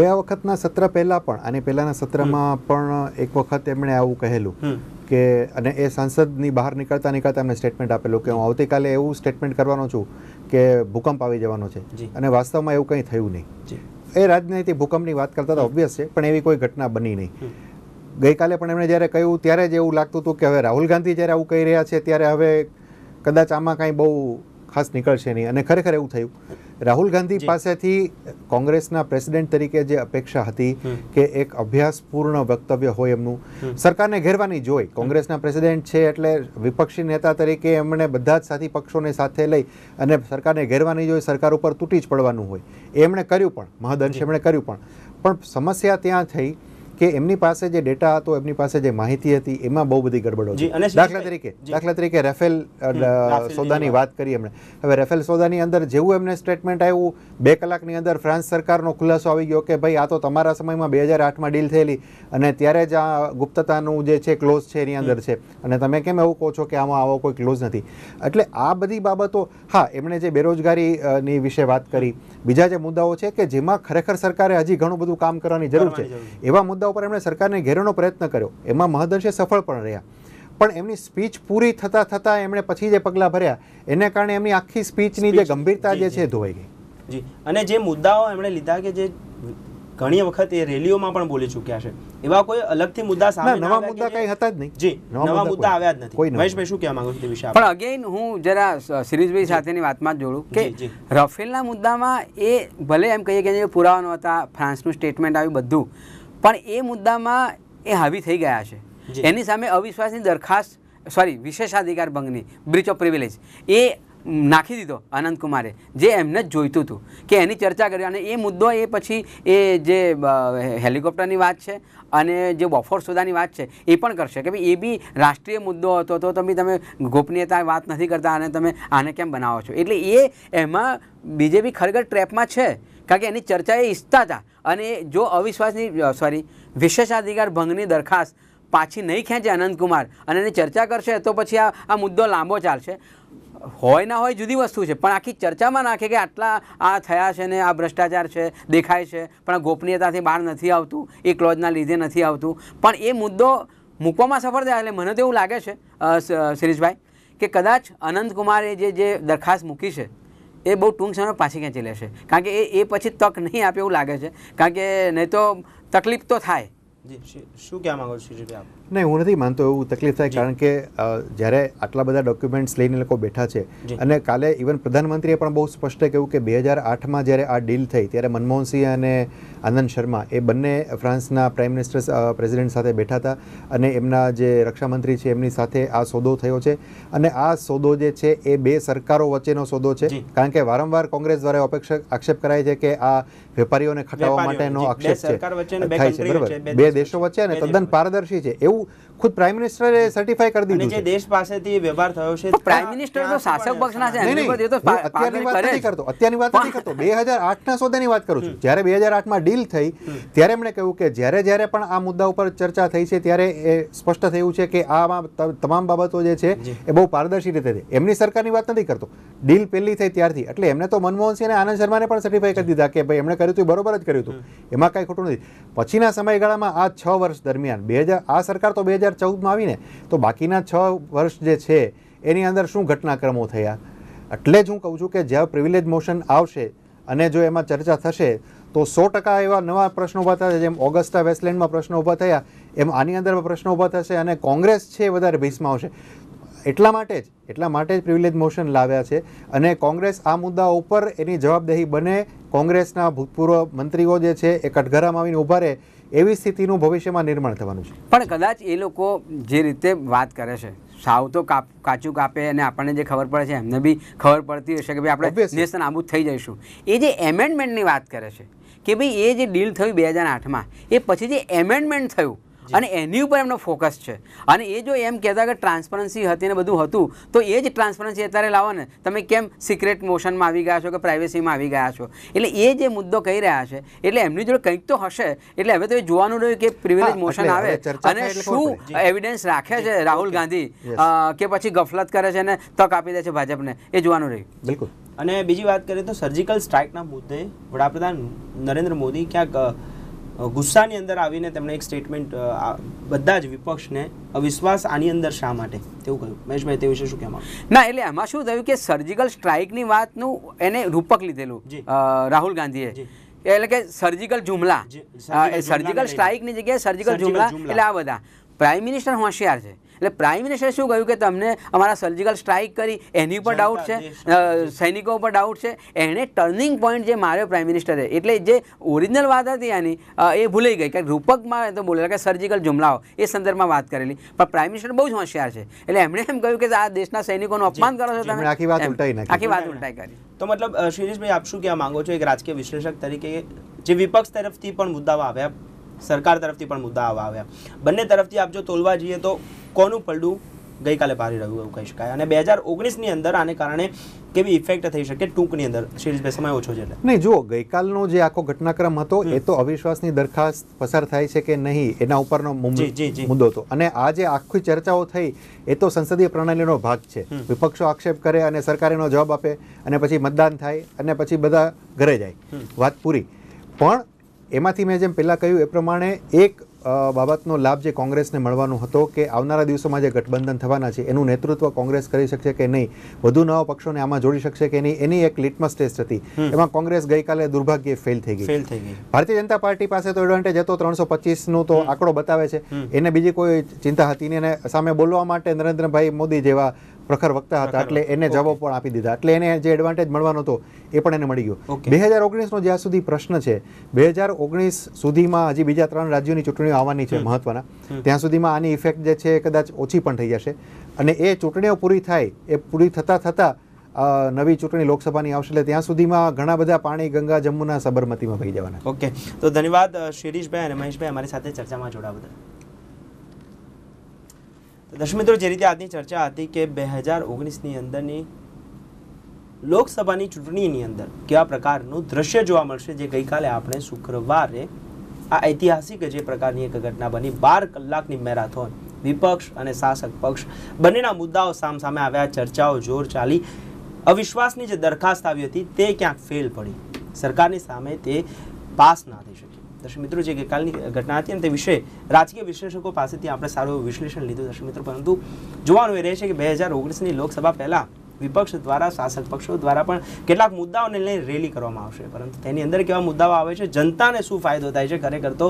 ગયા વખતના સત્ર પહેલાં પણ આની પહેલાંના સત્રમાં પણ એક વખત એમણે આવું કહેલું કે અને એ સાંસદની બહાર નીકળતા નીકળતા એમને સ્ટેટમેન્ટ આપેલું કે હું આવતીકાલે એવું સ્ટેટમેન્ટ કરવાનો છું કે ભૂકંપ આવી જવાનો છે અને વાસ્તવમાં એવું કંઈ થયું નહીં એ રાજનીતિ ભૂકંપની વાત કરતા તો ઓબ્વિયસ છે પણ એવી કોઈ ઘટના બની નહીં ગઈકાલે પણ એમણે જ્યારે કહ્યું ત્યારે જ એવું લાગતું હતું કે હવે રાહુલ ગાંધી જ્યારે આવું કહી રહ્યા છે ત્યારે હવે કદાચ આમાં કાંઈ બહુ ખાસ નીકળશે નહીં અને ખરેખર એવું થયું રાહુલ ગાંધી પાસેથી કોંગ્રેસના પ્રેસિડેન્ટ તરીકે જે અપેક્ષા હતી કે એક અભ્યાસપૂર્ણ વક્તવ્ય હોય એમનું સરકારને ઘેરવાની જોઈ કોંગ્રેસના પ્રેસિડેન્ટ છે એટલે વિપક્ષી નેતા તરીકે એમણે બધા જ સાથી પક્ષોને સાથે લઈ અને સરકારને ઘેરવાની જોઈ સરકાર ઉપર તૂટી જ પડવાનું હોય એમણે કર્યું પણ મહદઅંશે એમણે કર્યું પણ પણ સમસ્યા ત્યાં થઈ કે એમની પાસે જે ડેટા હતો એમની પાસે જે માહિતી હતી એમાં બહુ બધી ગડબડો હતી દાખલા તરીકે દાખલા તરીકે રેફેલ સોદાની વાત કરી એમણે હવે રેફેલ સોદાની અંદર જેવું એમને સ્ટેટમેન્ટ આવ્યું બે કલાકની અંદર ફ્રાન્સ સરકારનો ખુલાસો આવી ગયો કે ભાઈ આ તો તમારા સમયમાં બે હજાર આઠમાં ડીલ થયેલી અને ત્યારે જ આ ગુપ્તતાનું જે છે ક્લોઝ છે એની અંદર છે અને તમે કેમ એવું કહો છો કે આમાં આવો કોઈ ક્લોઝ નથી એટલે આ બધી બાબતો હા એમણે જે બેરોજગારીની વિશે વાત કરી બીજા જે મુદ્દાઓ છે કે જેમાં ખરેખર સરકારે હજી ઘણું બધું કામ કરવાની જરૂર છે એવા મુદ્દા મુદ્દા ઉપર એમણે સરકારને ઘેરવાનો પ્રયત્ન કર્યો એમાં મહદઅંશે સફળ પણ રહ્યા પણ એમની સ્પીચ પૂરી થતાં થતાં એમણે પછી જે પગલાં ભર્યા એને કારણે એમની આખી સ્પીચની જે ગંભીરતા જે છે ધોવાઈ ગઈ જી અને જે મુદ્દાઓ એમણે લીધા કે જે ઘણી વખત એ રેલીઓમાં પણ બોલી ચૂક્યા છે એવા કોઈ અલગથી મુદ્દા સામે નવા મુદ્દા કઈ હતા જ નહીં જી નવા મુદ્દા આવ્યા જ નથી મહેશભાઈ શું કહેવા માંગો છો તે વિશે પણ અગેન હું જરા સિરીજભાઈ સાથેની વાતમાં જ જોડું કે રફેલના મુદ્દામાં એ ભલે એમ કહીએ કે પુરાવાનો હતા ફ્રાન્સનું સ્ટેટમેન્ટ આવ્યું બધું પણ એ મુદ્દામાં એ હાવી થઈ ગયા છે એની સામે અવિશ્વાસની દરખાસ્ત સોરી વિશેષાધિકાર ભંગની બ્રિચ ઓફ પ્રિવિલેજ એ નાખી દીધો અનંતકુમારે જે એમને જ જોઈતું હતું કે એની ચર્ચા કરી અને એ મુદ્દો એ પછી એ જે હેલિકોપ્ટરની વાત છે અને જે બફોર સોદાની વાત છે એ પણ કરશે કે ભાઈ એ બી રાષ્ટ્રીય મુદ્દો હતો તો તમે તમે ગોપનીયતા વાત નથી કરતા અને તમે આને કેમ બનાવો છો એટલે એ એમાં બીજેપી ખરેખર ટ્રેપમાં છે કારણ કે એની ચર્ચા એ ઈચ્છતા હતા અને જો અવિશ્વાસની સોરી વિશેષાધિકાર ભંગની દરખાસ્ત પાછી નહીં ખેંચે અનંતકુમાર અને એની ચર્ચા કરશે તો પછી આ આ મુદ્દો લાંબો ચાલશે હોય ના હોય જુદી વસ્તુ છે પણ આખી ચર્ચામાં નાખે કે આટલા આ થયા છે ને આ ભ્રષ્ટાચાર છે દેખાય છે પણ ગોપનીયતાથી બહાર નથી આવતું એ ક્લોઝના લીધે નથી આવતું પણ એ મુદ્દો મૂકવામાં સફળ થયા એટલે મને તો એવું લાગે છે શિરીષભાઈ કે કદાચ અનંતકુમારે જે જે દરખાસ્ત મૂકી છે એ બહુ ટૂંક સમયમાં પાછી ખેંચી લેશે કારણ કે એ એ પછી તક નહીં આપે એવું લાગે છે કારણ કે નહીં તો તકલીફ તો થાય શું કહેવા માગો છો આપ નહીં હું નથી માનતો એવું તકલીફ થાય કારણ કે જ્યારે આટલા બધા ડોક્યુમેન્ટ્સ લઈને લોકો બેઠા છે અને કાલે ઇવન પ્રધાનમંત્રીએ પણ બહુ સ્પષ્ટ કહ્યું કે બે હજાર આઠમાં જ્યારે આ ડીલ થઈ ત્યારે મનમોહનસિંહ અને આનંદ શર્મા એ બંને ફ્રાન્સના પ્રાઇમ મિનિસ્ટર પ્રેસિડેન્ટ સાથે બેઠા હતા અને એમના જે રક્ષામંત્રી છે એમની સાથે આ સોદો થયો છે અને આ સોદો જે છે એ બે સરકારો વચ્ચેનો સોદો છે કારણ કે વારંવાર કોંગ્રેસ દ્વારા અપેક્ષા આક્ષેપ કરાય છે કે આ વેપારીઓને ખટાવવા માટેનો આક્ષેપ છે થાય છે બરાબર બે દેશો વચ્ચે અને તદ્દન પારદર્શી છે એવું eu ખુદ પ્રાઇમ મિનિસ્ટરે સર્ટિફાઈ કરી દીધું જે દેશ પાસેથી વ્યવહાર થયો છે પ્રાઇમ મિનિસ્ટર તો શાસક પક્ષના છે અત્યારની વાત નથી કરતો અત્યારની વાત નથી કરતો બે હજાર સોદાની વાત કરું છું જ્યારે બે હજાર ડીલ થઈ ત્યારે એમણે કહ્યું કે જ્યારે જ્યારે પણ આ મુદ્દા ઉપર ચર્ચા થઈ છે ત્યારે એ સ્પષ્ટ થયું છે કે આમાં તમામ બાબતો જે છે એ બહુ પારદર્શી રીતે થઈ એમની સરકારની વાત નથી કરતો ડીલ પહેલી થઈ ત્યારથી એટલે એમને તો મનમોહન સિંહ અને આનંદ શર્માને પણ સર્ટિફાઈ કરી દીધા કે ભાઈ એમણે કર્યું હતું બરોબર જ કર્યું હતું એમાં કાંઈ ખોટું નથી પછીના સમયગાળામાં આ છ વર્ષ દરમિયાન બે હજાર આ સરકાર તો બે હજાર હજાર ચૌદમાં આવીને તો બાકીના છ વર્ષ જે છે એની અંદર શું ઘટનાક્રમો થયા એટલે જ હું કહું છું કે જ્યાં પ્રિવિલેજ મોશન આવશે અને જો એમાં ચર્ચા થશે તો સો ટકા એવા નવા પ્રશ્નો ઊભા થશે જેમ ઓગસ્ટા વેસ્ટલેન્ડમાં પ્રશ્નો ઊભા થયા એમ આની અંદર પ્રશ્નો ઊભા થશે અને કોંગ્રેસ છે એ વધારે ભીસમાં આવશે એટલા માટે જ એટલા માટે જ પ્રિવિલેજ મોશન લાવ્યા છે અને કોંગ્રેસ આ મુદ્દા ઉપર એની જવાબદેહી બને કોંગ્રેસના ભૂતપૂર્વ મંત્રીઓ જે છે એ કટઘરામાં આવીને ઊભા રહે એવી સ્થિતિનું ભવિષ્યમાં નિર્માણ થવાનું છે પણ કદાચ એ લોકો જે રીતે વાત કરે છે સાવ તો કાપ કાચું કાપે અને આપણને જે ખબર પડે છે એમને બી ખબર પડતી હશે કે ભાઈ આપણે નેશન નાબૂદ થઈ જઈશું એ જે એમેન્ડમેન્ટની વાત કરે છે કે ભાઈ એ જે ડીલ થયું બે હજાર આઠમાં એ પછી જે એમેન્ડમેન્ટ થયું અને એની ઉપર એમનો ફોકસ છે અને એ જો એમ કહેતા કે ટ્રાન્સપરન્સી હતી ને બધું હતું તો એ જ ટ્રાન્સપરન્સી અત્યારે લાવો ને તમે કેમ સિક્રેટ મોશનમાં આવી ગયા છો કે પ્રાઇવેસીમાં આવી ગયા છો એટલે એ જે મુદ્દો કહી રહ્યા છે એટલે એમની જોડે કંઈક તો હશે એટલે હવે તો એ જોવાનું રહ્યું કે પ્રિવિલેજ મોશન આવે અને શું એવિડન્સ રાખે છે રાહુલ ગાંધી કે પછી ગફલત કરે છે ને તક આપી દે છે ભાજપને એ જોવાનું રહ્યું બિલકુલ અને બીજી વાત કરીએ તો સર્જિકલ સ્ટ્રાઇકના મુદ્દે વડાપ્રધાન નરેન્દ્ર મોદી ક્યાંક ગુસ્સાની અંદર આવીને તેમણે એક સ્ટેટમેન્ટ બધા જ વિપક્ષને અવિશ્વાસ આની અંદર શા માટે તેવું કહ્યું મહેશભાઈ તે વિશે શું કહેવાનું ના એટલે એમાં શું થયું કે સર્જિકલ સ્ટ્રાઇકની વાતનું એને રૂપક લીધેલું રાહુલ ગાંધીએ એટલે કે સર્જિકલ જુમલા સર્જિકલ સ્ટ્રાઇકની જગ્યાએ સર્જિકલ જુમલા એટલે આ બધા પ્રાઇમ મિનિસ્ટર હોશિયાર છે એટલે પ્રાઇમ મિનિસ્ટરે શું કહ્યું કે તમને અમારા સર્જિકલ સ્ટ્રાઇક કરી એની પર ડાઉટ છે સૈનિકો પર ડાઉટ છે એણે ટર્નિંગ પોઈન્ટ જે માર્યો પ્રાઇમ મિનિસ્ટરે એટલે જે ઓરિજિનલ વાત હતી આની એ ભૂલી ગઈ કે રૂપકમાં તો બોલેલા કે સર્જિકલ જુમલાઓ એ સંદર્ભમાં વાત કરેલી પણ પ્રાઇમ મિનિસ્ટર બહુ જ હોશિયાર છે એટલે એમણે એમ કહ્યું કે આ દેશના સૈનિકોનું અપમાન કરો છો તમે આખી વાત ઉલટાઈ આખી વાત ઉલટાઈ કરી તો મતલબ શિરીષભાઈ આપ શું કહેવા માંગો છો એક રાજકીય વિશ્લેષક તરીકે જે વિપક્ષ તરફથી પણ મુદ્દાઓ આવ્યા સરકાર તરફથી પણ મુદ્દા આવવા આવ્યા બંને તરફથી આપ જો તોલવા જઈએ તો કોનું પલડું ગઈકાલે ભારે રહ્યું એવું કહી શકાય અને બે હજાર ઓગણીસની અંદર આને કારણે કેવી ઇફેક્ટ થઈ શકે ટૂંકની અંદર શિરીષભાઈ સમય ઓછો છે નહીં જો ગઈકાલનો જે આખો ઘટનાક્રમ હતો એ તો અવિશ્વાસની દરખાસ્ત પસાર થાય છે કે નહીં એના ઉપરનો મુદ્દો હતો અને આ જે આખી ચર્ચાઓ થઈ એ તો સંસદીય પ્રણાલીનો ભાગ છે વિપક્ષો આક્ષેપ કરે અને સરકાર જવાબ આપે અને પછી મતદાન થાય અને પછી બધા ઘરે જાય વાત પૂરી પણ એમાંથી મેં જેમ પહેલાં કહ્યું એ પ્રમાણે એક બાબતનો લાભ જે કોંગ્રેસને મળવાનો હતો કે આવનારા દિવસોમાં જે ગઠબંધન થવાના છે એનું નેતૃત્વ કોંગ્રેસ કરી શકશે કે નહીં વધુ નવા પક્ષોને આમાં જોડી શકશે કે નહીં એની એક લિટમસ ટેસ્ટ હતી એમાં કોંગ્રેસ ગઈકાલે દુર્ભાગ્ય ફેલ થઈ ગઈ ભારતીય જનતા પાર્ટી પાસે તો એડવાન્ટેજ હતો ત્રણસો પચીસનો તો આંકડો બતાવે છે એને બીજી કોઈ ચિંતા હતી નહીં અને સામે બોલવા માટે નરેન્દ્રભાઈ મોદી જેવા પ્રખર વક્તા હતા એટલે એને જવાબ પણ આપી દીધા એટલે એને જે એડવાન્ટેજ મળવાનો હતો એ પણ એને મળી ગયો બે હજાર ઓગણીસનો જ્યાં સુધી પ્રશ્ન છે બે હજાર ઓગણીસ સુધીમાં હજી બીજા ત્રણ રાજ્યોની ચૂંટણીઓ આવવાની છે મહત્વના ત્યાં સુધીમાં આની ઇફેક્ટ જે છે કદાચ ઓછી પણ થઈ જશે અને એ ચૂંટણીઓ પૂરી થાય એ પૂરી થતાં થતાં નવી ચૂંટણી લોકસભાની આવશે એટલે ત્યાં સુધીમાં ઘણા બધા પાણી ગંગા જમ્મુના સબરમતીમાં વહી જવાના ઓકે તો ધન્યવાદ શિરીષભાઈ અને મહેશભાઈ અમારી સાથે ચર્ચામાં જોડાવા બધા તો જે રીતે આજની ચર્ચા હતી કે બે હજાર ઓગણીસની અંદરની લોકસભાની ચૂંટણીની અંદર કેવા પ્રકારનું દ્રશ્ય જોવા મળશે જે ગઈકાલે આપણે શુક્રવારે આ ઐતિહાસિક જે પ્રકારની એક ઘટના બની બાર કલાકની મેરાથોન વિપક્ષ અને શાસક પક્ષ બંનેના મુદ્દાઓ સામ સામે આવ્યા ચર્ચાઓ જોર ચાલી અવિશ્વાસની જે દરખાસ્ત આવી હતી તે ક્યાંક ફેલ પડી સરકારની સામે તે પાસ ના થઈ શકે દર્શક મિત્રો જે ગઈકાલની ઘટના હતી અને તે વિશે રાજકીય વિશ્લેષકો પાસેથી આપણે સારું વિશ્લેષણ લીધું દર્શક મિત્રો પરંતુ જોવાનું એ રહે છે કે બે હજાર ઓગણીસની લોકસભા પહેલાં વિપક્ષ દ્વારા શાસક પક્ષો દ્વારા પણ કેટલાક મુદ્દાઓને લઈને રેલી કરવામાં આવશે પરંતુ તેની અંદર કેવા મુદ્દાઓ આવે છે જનતાને શું ફાયદો થાય છે ખરેખર તો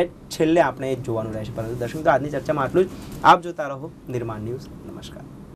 એ છેલ્લે આપણે જોવાનું છે પરંતુ દર્શક મિત્રો આજની ચર્ચામાં આટલું જ આપ જોતા રહો નિર્માણ ન્યૂઝ નમસ્કાર